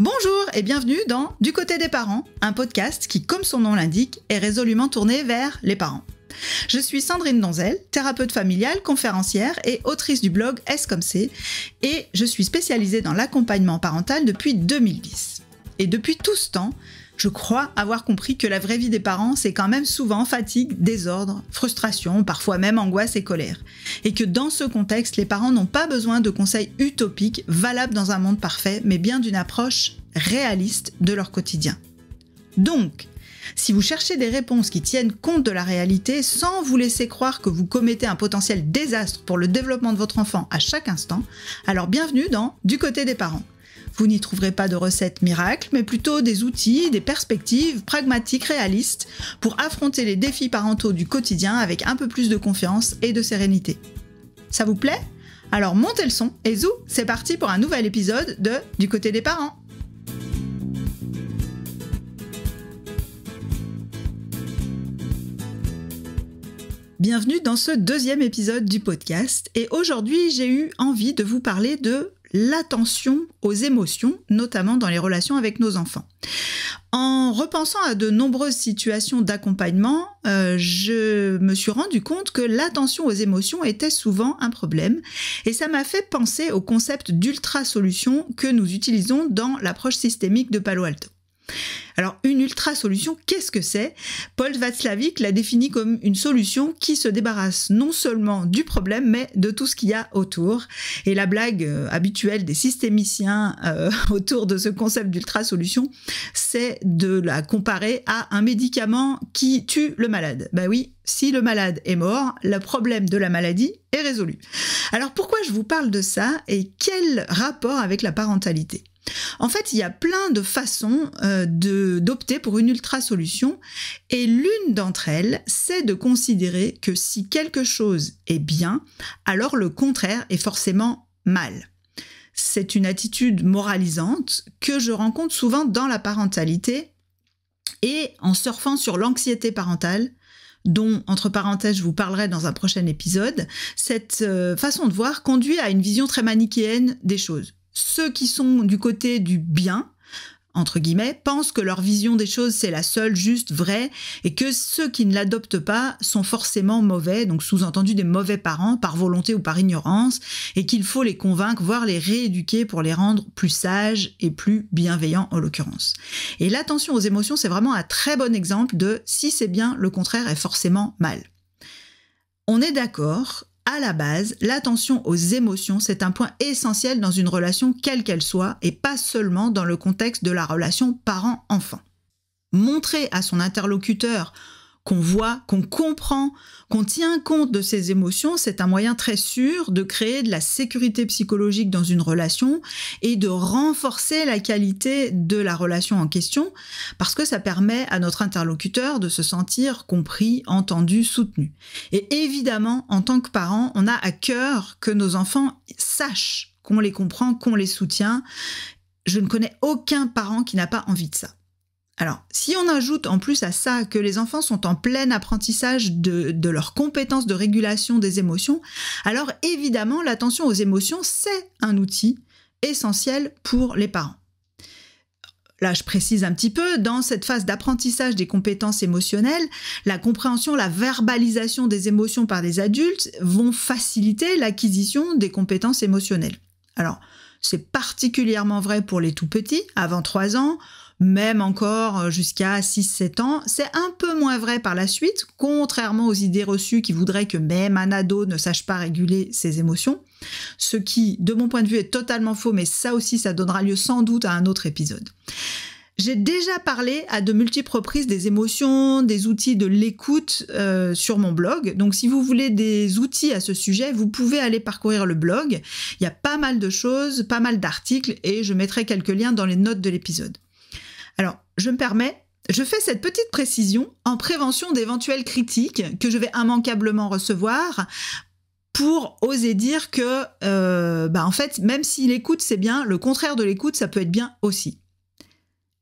Bonjour et bienvenue dans Du côté des parents, un podcast qui, comme son nom l'indique, est résolument tourné vers les parents. Je suis Sandrine Donzel, thérapeute familiale, conférencière et autrice du blog S comme C, et je suis spécialisée dans l'accompagnement parental depuis 2010. Et depuis tout ce temps, je crois avoir compris que la vraie vie des parents, c'est quand même souvent fatigue, désordre, frustration, parfois même angoisse et colère. Et que dans ce contexte, les parents n'ont pas besoin de conseils utopiques, valables dans un monde parfait, mais bien d'une approche réaliste de leur quotidien. Donc, si vous cherchez des réponses qui tiennent compte de la réalité sans vous laisser croire que vous commettez un potentiel désastre pour le développement de votre enfant à chaque instant, alors bienvenue dans Du côté des parents vous n'y trouverez pas de recettes miracles, mais plutôt des outils, des perspectives pragmatiques, réalistes, pour affronter les défis parentaux du quotidien avec un peu plus de confiance et de sérénité. Ça vous plaît Alors montez le son et zou, c'est parti pour un nouvel épisode de Du côté des parents. Bienvenue dans ce deuxième épisode du podcast et aujourd'hui j'ai eu envie de vous parler de l'attention aux émotions, notamment dans les relations avec nos enfants. En repensant à de nombreuses situations d'accompagnement, euh, je me suis rendu compte que l'attention aux émotions était souvent un problème et ça m'a fait penser au concept d'ultra-solution que nous utilisons dans l'approche systémique de Palo Alto. Alors, une ultra-solution, qu'est-ce que c'est Paul Václavic l'a définit comme une solution qui se débarrasse non seulement du problème, mais de tout ce qu'il y a autour. Et la blague euh, habituelle des systémiciens euh, autour de ce concept d'ultra-solution, c'est de la comparer à un médicament qui tue le malade. Ben oui, si le malade est mort, le problème de la maladie est résolu. Alors, pourquoi je vous parle de ça et quel rapport avec la parentalité en fait, il y a plein de façons euh, d'opter pour une ultra-solution et l'une d'entre elles, c'est de considérer que si quelque chose est bien, alors le contraire est forcément mal. C'est une attitude moralisante que je rencontre souvent dans la parentalité et en surfant sur l'anxiété parentale, dont, entre parenthèses, je vous parlerai dans un prochain épisode, cette euh, façon de voir conduit à une vision très manichéenne des choses ceux qui sont du côté du bien, entre guillemets, pensent que leur vision des choses c'est la seule, juste, vraie, et que ceux qui ne l'adoptent pas sont forcément mauvais, donc sous-entendu des mauvais parents par volonté ou par ignorance, et qu'il faut les convaincre, voire les rééduquer pour les rendre plus sages et plus bienveillants en l'occurrence. Et l'attention aux émotions, c'est vraiment un très bon exemple de si c'est bien, le contraire est forcément mal. On est d'accord à la base, l'attention aux émotions, c'est un point essentiel dans une relation quelle qu'elle soit et pas seulement dans le contexte de la relation parent-enfant. Montrer à son interlocuteur qu'on voit, qu'on comprend, qu'on tient compte de ses émotions, c'est un moyen très sûr de créer de la sécurité psychologique dans une relation et de renforcer la qualité de la relation en question, parce que ça permet à notre interlocuteur de se sentir compris, entendu, soutenu. Et évidemment, en tant que parent, on a à cœur que nos enfants sachent qu'on les comprend, qu'on les soutient. Je ne connais aucun parent qui n'a pas envie de ça. Alors, si on ajoute en plus à ça que les enfants sont en plein apprentissage de, leurs compétences de régulation des émotions, alors évidemment, l'attention aux émotions, c'est un outil essentiel pour les parents. Là, je précise un petit peu, dans cette phase d'apprentissage des compétences émotionnelles, la compréhension, la verbalisation des émotions par des adultes vont faciliter l'acquisition des compétences émotionnelles. Alors, c'est particulièrement vrai pour les tout petits, avant 3 ans, même encore euh, jusqu'à 6-7 ans. C'est un peu moins vrai par la suite, contrairement aux idées reçues qui voudraient que même un ado ne sache pas réguler ses émotions. Ce qui, de mon point de vue, est totalement faux, mais ça aussi, ça donnera lieu sans doute à un autre épisode. J'ai déjà parlé à de multiples reprises des émotions, des outils de l'écoute euh, sur mon blog. Donc si vous voulez des outils à ce sujet, vous pouvez aller parcourir le blog. Il y a pas mal de choses, pas mal d'articles et je mettrai quelques liens dans les notes de l'épisode. Alors, je me permets, je fais cette petite précision en prévention d'éventuelles critiques que je vais immanquablement recevoir pour oser dire que, euh, bah, en fait, même si l'écoute c'est bien, le contraire de l'écoute ça peut être bien aussi.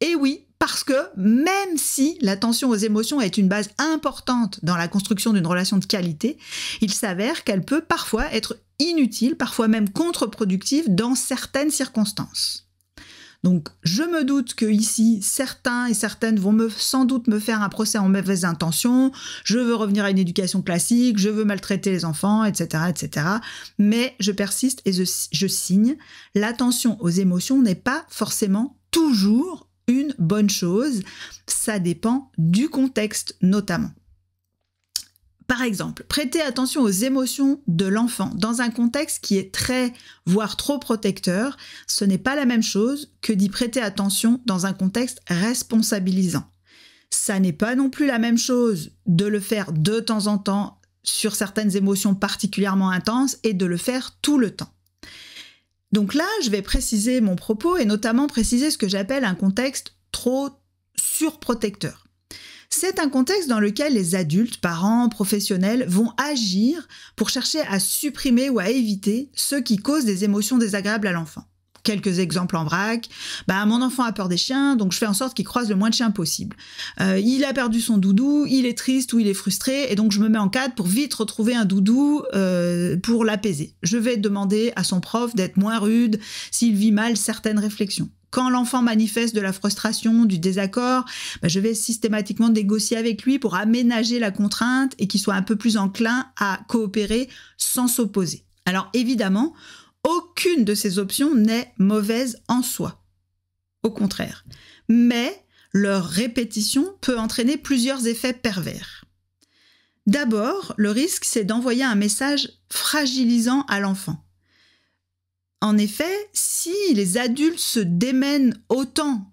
Et oui, parce que même si l'attention aux émotions est une base importante dans la construction d'une relation de qualité, il s'avère qu'elle peut parfois être inutile, parfois même contre-productive dans certaines circonstances. Donc je me doute que ici, certains et certaines vont me, sans doute me faire un procès en mauvaise intention, je veux revenir à une éducation classique, je veux maltraiter les enfants, etc. etc. Mais je persiste et je signe, l'attention aux émotions n'est pas forcément toujours une bonne chose, ça dépend du contexte notamment. Par exemple, prêter attention aux émotions de l'enfant dans un contexte qui est très, voire trop protecteur. Ce n'est pas la même chose que d'y prêter attention dans un contexte responsabilisant. Ça n'est pas non plus la même chose de le faire de temps en temps sur certaines émotions particulièrement intenses et de le faire tout le temps. Donc là, je vais préciser mon propos et notamment préciser ce que j'appelle un contexte trop surprotecteur. C'est un contexte dans lequel les adultes, parents, professionnels vont agir pour chercher à supprimer ou à éviter ceux qui causent des émotions désagréables à l'enfant. Quelques exemples en vrac. Bah, mon enfant a peur des chiens, donc je fais en sorte qu'il croise le moins de chiens possible. Euh, il a perdu son doudou, il est triste ou il est frustré, et donc je me mets en cadre pour vite retrouver un doudou euh, pour l'apaiser. Je vais demander à son prof d'être moins rude s'il vit mal certaines réflexions quand l'enfant manifeste de la frustration, du désaccord, bah, je vais systématiquement négocier avec lui pour aménager la contrainte et qu'il soit un peu plus enclin à coopérer sans s'opposer. Alors évidemment, aucune de ces options n'est mauvaise en soi. Au contraire. Mais leur répétition peut entraîner plusieurs effets pervers. D'abord, le risque, c'est d'envoyer un message fragilisant à l'enfant. En effet, si les adultes se démènent autant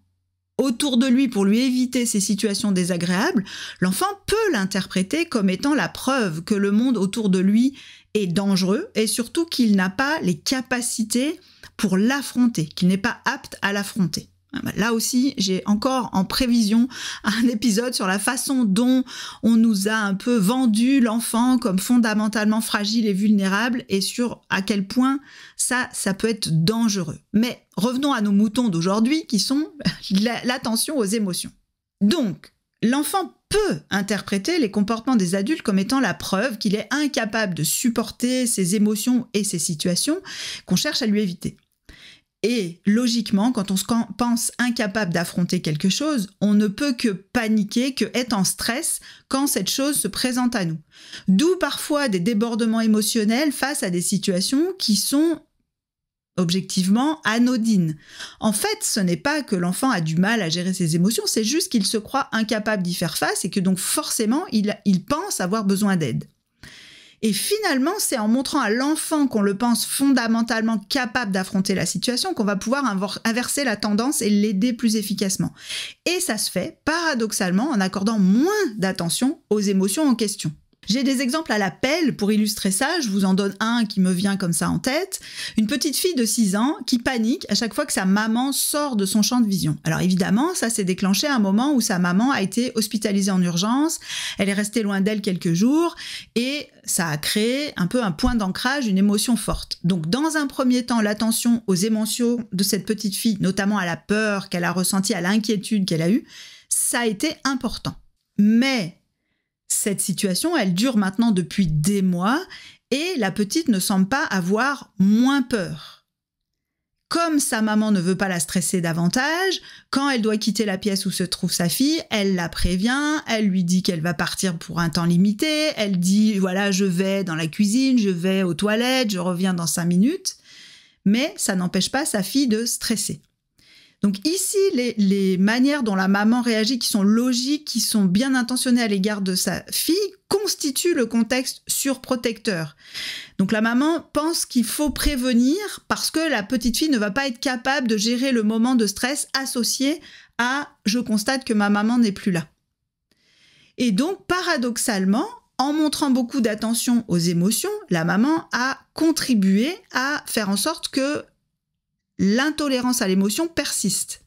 autour de lui pour lui éviter ces situations désagréables, l'enfant peut l'interpréter comme étant la preuve que le monde autour de lui est dangereux et surtout qu'il n'a pas les capacités pour l'affronter, qu'il n'est pas apte à l'affronter. Ah bah, là aussi, j'ai encore en prévision un épisode sur la façon dont on nous a un peu vendu l'enfant comme fondamentalement fragile et vulnérable et sur à quel point ça, ça peut être dangereux. Mais revenons à nos moutons d'aujourd'hui qui sont l'attention aux émotions. Donc, l'enfant peut interpréter les comportements des adultes comme étant la preuve qu'il est incapable de supporter ses émotions et ses situations qu'on cherche à lui éviter. Et logiquement, quand on se pense incapable d'affronter quelque chose, on ne peut que paniquer, que être en stress quand cette chose se présente à nous. D'où parfois des débordements émotionnels face à des situations qui sont objectivement anodines. En fait, ce n'est pas que l'enfant a du mal à gérer ses émotions, c'est juste qu'il se croit incapable d'y faire face et que donc forcément il, il pense avoir besoin d'aide. Et finalement, c'est en montrant à l'enfant qu'on le pense fondamentalement capable d'affronter la situation qu'on va pouvoir inverser la tendance et l'aider plus efficacement. Et ça se fait, paradoxalement, en accordant moins d'attention aux émotions en question. J'ai des exemples à la pelle pour illustrer ça. Je vous en donne un qui me vient comme ça en tête. Une petite fille de 6 ans qui panique à chaque fois que sa maman sort de son champ de vision. Alors évidemment, ça s'est déclenché à un moment où sa maman a été hospitalisée en urgence. Elle est restée loin d'elle quelques jours et ça a créé un peu un point d'ancrage, une émotion forte. Donc dans un premier temps, l'attention aux émotions de cette petite fille, notamment à la peur qu'elle a ressentie, à l'inquiétude qu'elle a eue, ça a été important. Mais cette situation, elle dure maintenant depuis des mois et la petite ne semble pas avoir moins peur. Comme sa maman ne veut pas la stresser davantage, quand elle doit quitter la pièce où se trouve sa fille, elle la prévient, elle lui dit qu'elle va partir pour un temps limité, elle dit voilà je vais dans la cuisine, je vais aux toilettes, je reviens dans cinq minutes, mais ça n'empêche pas sa fille de stresser. Donc ici, les, manières dont la maman réagit, qui sont logiques, qui sont bien intentionnées à l'égard de sa fille, constituent le contexte surprotecteur. Donc la maman pense qu'il faut prévenir parce que la petite fille ne va pas être capable de gérer le moment de stress associé à je constate que ma maman n'est plus là. Et donc, paradoxalement, en montrant beaucoup d'attention aux émotions, la maman a contribué à faire en sorte que l'intolérance à l'émotion persiste.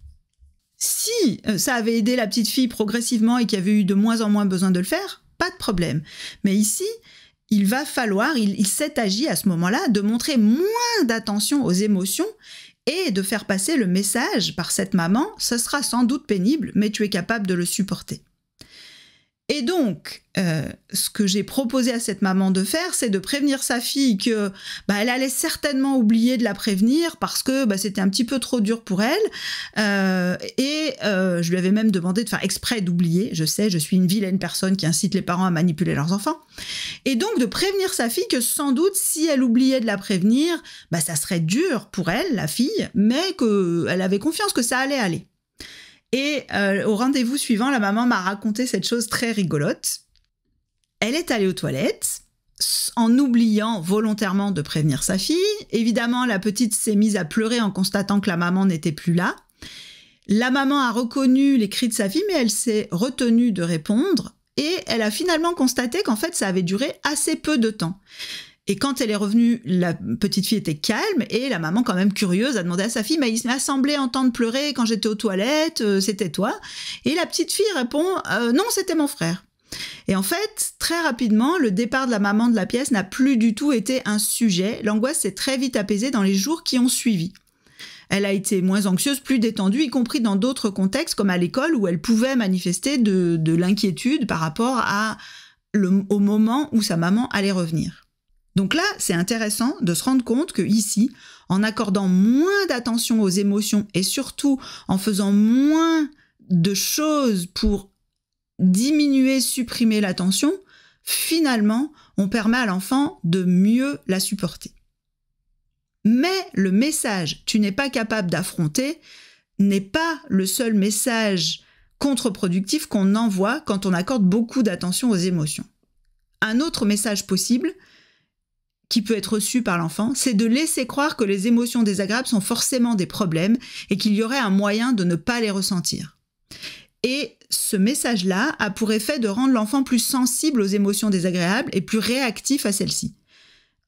Si euh, ça avait aidé la petite fille progressivement et qu'il y avait eu de moins en moins besoin de le faire, pas de problème. Mais ici, il va falloir, il, s'est agi à ce moment-là de montrer moins d'attention aux émotions et de faire passer le message par cette maman, ce sera sans doute pénible, mais tu es capable de le supporter. Et donc, euh, ce que j'ai proposé à cette maman de faire, c'est de prévenir sa fille que bah, elle allait certainement oublier de la prévenir parce que bah, c'était un petit peu trop dur pour elle. Euh, et euh, je lui avais même demandé de faire exprès d'oublier. Je sais, je suis une vilaine personne qui incite les parents à manipuler leurs enfants. Et donc de prévenir sa fille que sans doute, si elle oubliait de la prévenir, bah, ça serait dur pour elle, la fille, mais qu'elle avait confiance que ça allait aller. Et euh, au rendez-vous suivant, la maman m'a raconté cette chose très rigolote. Elle est allée aux toilettes en oubliant volontairement de prévenir sa fille. Évidemment, la petite s'est mise à pleurer en constatant que la maman n'était plus là. La maman a reconnu les cris de sa fille, mais elle s'est retenue de répondre et elle a finalement constaté qu'en fait, ça avait duré assez peu de temps. Et quand elle est revenue, la petite fille était calme et la maman, quand même curieuse, a demandé à sa fille, mais il m'a semblé entendre pleurer quand j'étais aux toilettes, euh, c'était toi. Et la petite fille répond, euh, non, c'était mon frère. Et en fait, très rapidement, le départ de la maman de la pièce n'a plus du tout été un sujet. L'angoisse s'est très vite apaisée dans les jours qui ont suivi. Elle a été moins anxieuse, plus détendue, y compris dans d'autres contextes, comme à l'école, où elle pouvait manifester de, l'inquiétude par rapport à au moment où sa maman allait revenir. Donc là, c'est intéressant de se rendre compte que ici, en accordant moins d'attention aux émotions et surtout en faisant moins de choses pour diminuer, supprimer l'attention, finalement, on permet à l'enfant de mieux la supporter. Mais le message tu n'es pas capable d'affronter n'est pas le seul message contre-productif qu'on envoie quand on accorde beaucoup d'attention aux émotions. Un autre message possible, qui peut être reçu par l'enfant, c'est de laisser croire que les émotions désagréables sont forcément des problèmes et qu'il y aurait un moyen de ne pas les ressentir. Et ce message-là a pour effet de rendre l'enfant plus sensible aux émotions désagréables et plus réactif à celles-ci.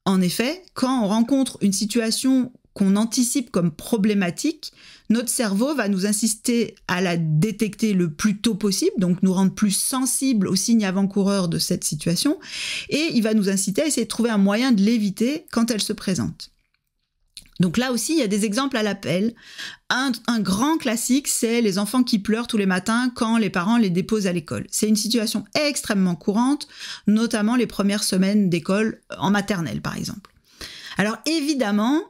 En effet, quand on rencontre une situation qu'on anticipe comme problématique, notre cerveau va nous insister à la détecter le plus tôt possible, donc nous rendre plus sensibles aux signes avant-coureurs de cette situation, et il va nous inciter à essayer de trouver un moyen de l'éviter quand elle se présente. Donc là aussi, il y a des exemples à l'appel. Un, un, grand classique, c'est les enfants qui pleurent tous les matins quand les parents les déposent à l'école. C'est une situation extrêmement courante, notamment les premières semaines d'école en maternelle, par exemple. Alors évidemment,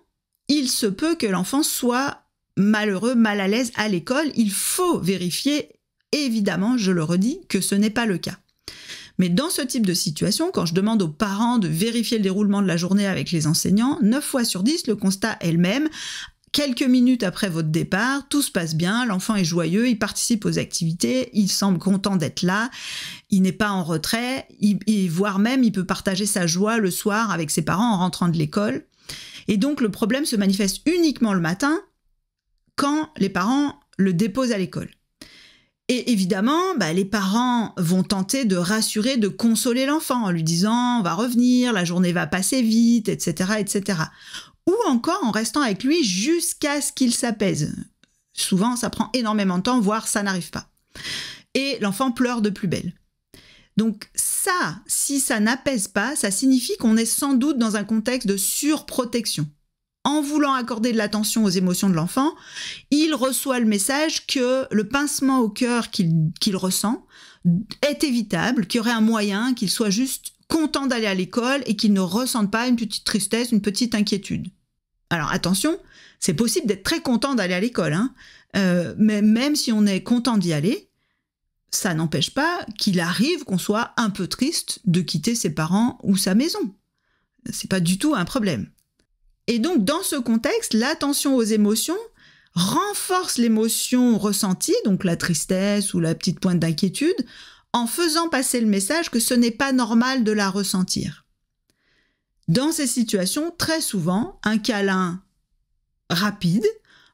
il se peut que l'enfant soit malheureux, mal à l'aise à l'école. Il faut vérifier, évidemment, je le redis, que ce n'est pas le cas. Mais dans ce type de situation, quand je demande aux parents de vérifier le déroulement de la journée avec les enseignants, 9 fois sur 10, le constat est le même. Quelques minutes après votre départ, tout se passe bien, l'enfant est joyeux, il participe aux activités, il semble content d'être là, il n'est pas en retrait, voire même il peut partager sa joie le soir avec ses parents en rentrant de l'école. Et donc le problème se manifeste uniquement le matin quand les parents le déposent à l'école. Et évidemment, bah, les parents vont tenter de rassurer, de consoler l'enfant en lui disant on va revenir, la journée va passer vite, etc., etc. Ou encore en restant avec lui jusqu'à ce qu'il s'apaise. Souvent, ça prend énormément de temps, voire ça n'arrive pas. Et l'enfant pleure de plus belle. Donc ça, si ça n'apaise pas, ça signifie qu'on est sans doute dans un contexte de surprotection. En voulant accorder de l'attention aux émotions de l'enfant, il reçoit le message que le pincement au cœur qu'il ressent est évitable, qu'il y aurait un moyen qu'il soit juste content d'aller à l'école et qu'il ne ressente pas une petite tristesse, une petite inquiétude. Alors attention, c'est possible d'être très content d'aller à l'école, hein. euh, mais même si on est content d'y aller, ça n'empêche pas qu'il arrive qu'on soit un peu triste de quitter ses parents ou sa maison. C'est pas du tout un problème. Et donc, dans ce contexte, l'attention aux émotions renforce l'émotion ressentie, donc la tristesse ou la petite pointe d'inquiétude, en faisant passer le message que ce n'est pas normal de la ressentir. Dans ces situations, très souvent, un câlin rapide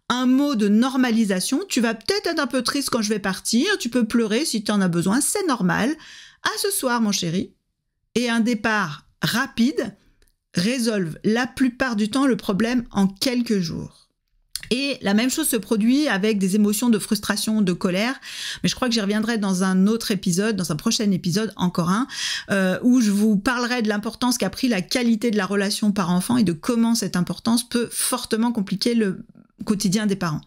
un mot de normalisation. Tu vas peut-être être un peu triste quand je vais partir, tu peux pleurer si tu en as besoin, c'est normal. À ce soir, mon chéri. Et un départ rapide résolve la plupart du temps le problème en quelques jours. Et la même chose se produit avec des émotions de frustration, de colère. Mais je crois que j'y reviendrai dans un autre épisode, dans un prochain épisode, encore un, euh, où je vous parlerai de l'importance qu'a pris la qualité de la relation par enfant et de comment cette importance peut fortement compliquer le quotidien des parents.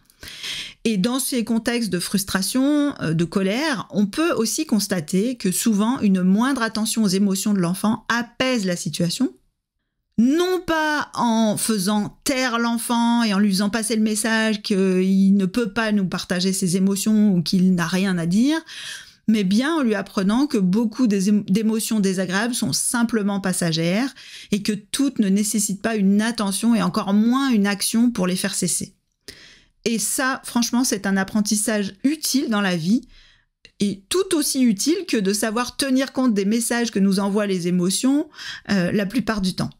Et dans ces contextes de frustration, euh, de colère, on peut aussi constater que souvent une moindre attention aux émotions de l'enfant apaise la situation. Non pas en faisant taire l'enfant et en lui faisant passer le message qu'il ne peut pas nous partager ses émotions ou qu'il n'a rien à dire, mais bien en lui apprenant que beaucoup d'émotions désagréables sont simplement passagères et que toutes ne nécessitent pas une attention et encore moins une action pour les faire cesser. Et ça, franchement, c'est un apprentissage utile dans la vie et tout aussi utile que de savoir tenir compte des messages que nous envoient les émotions euh, la plupart du temps.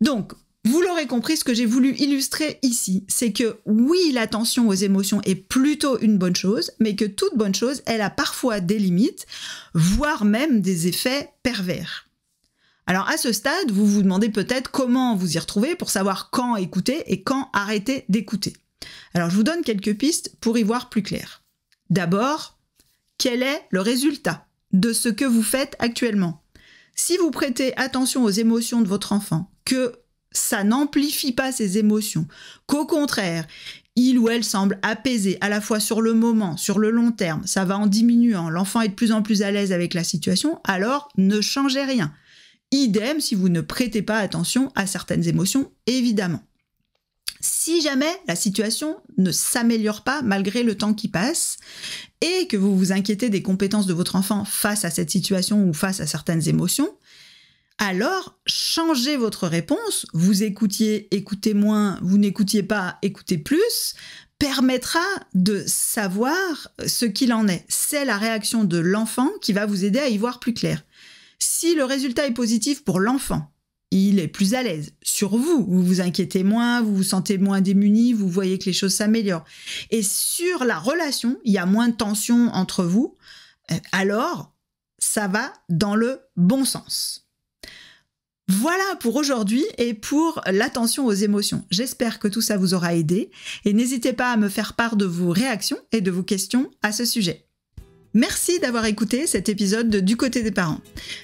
Donc, vous l'aurez compris, ce que j'ai voulu illustrer ici, c'est que oui, l'attention aux émotions est plutôt une bonne chose, mais que toute bonne chose, elle a parfois des limites, voire même des effets pervers. Alors à ce stade, vous vous demandez peut-être comment vous y retrouver pour savoir quand écouter et quand arrêter d'écouter. Alors je vous donne quelques pistes pour y voir plus clair. D'abord, quel est le résultat de ce que vous faites actuellement Si vous prêtez attention aux émotions de votre enfant, que ça n'amplifie pas ses émotions, qu'au contraire, il ou elle semble apaisé à la fois sur le moment, sur le long terme, ça va en diminuant, l'enfant est de plus en plus à l'aise avec la situation, alors ne changez rien. Idem si vous ne prêtez pas attention à certaines émotions, évidemment si jamais la situation ne s'améliore pas malgré le temps qui passe et que vous vous inquiétez des compétences de votre enfant face à cette situation ou face à certaines émotions, alors changer votre réponse, vous écoutiez, écoutez moins, vous n'écoutiez pas, écoutez plus, permettra de savoir ce qu'il en est. C'est la réaction de l'enfant qui va vous aider à y voir plus clair. Si le résultat est positif pour l'enfant, il est plus à l'aise sur vous. Vous vous inquiétez moins, vous vous sentez moins démuni, vous voyez que les choses s'améliorent. Et sur la relation, il y a moins de tension entre vous. Euh, alors, ça va dans le bon sens. Voilà pour aujourd'hui et pour l'attention aux émotions. J'espère que tout ça vous aura aidé et n'hésitez pas à me faire part de vos réactions et de vos questions à ce sujet. Merci d'avoir écouté cet épisode de Du côté des parents.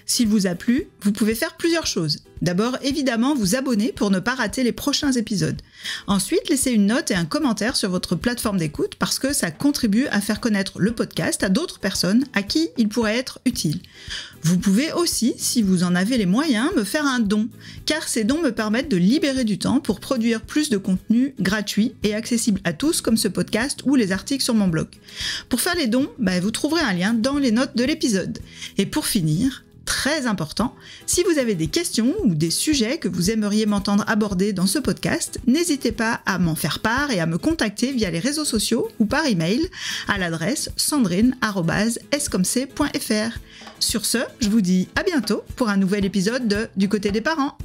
S'il vous a plu, vous pouvez faire plusieurs choses. D'abord, évidemment, vous abonner pour ne pas rater les prochains épisodes. Ensuite, laissez une note et un commentaire sur votre plateforme d'écoute parce que ça contribue à faire connaître le podcast à d'autres personnes à qui il pourrait être utile. Vous pouvez aussi, si vous en avez les moyens, me faire un don, car ces dons me permettent de libérer du temps pour produire plus de contenu gratuit et accessible à tous comme ce podcast ou les articles sur mon blog. Pour faire les dons, bah, vous trouverez un lien dans les notes de l'épisode. Et pour finir, très important. Si vous avez des questions ou des sujets que vous aimeriez m'entendre aborder dans ce podcast, n'hésitez pas à m'en faire part et à me contacter via les réseaux sociaux ou par email à l'adresse sandrine.scomc.fr. Sur ce, je vous dis à bientôt pour un nouvel épisode de Du côté des parents.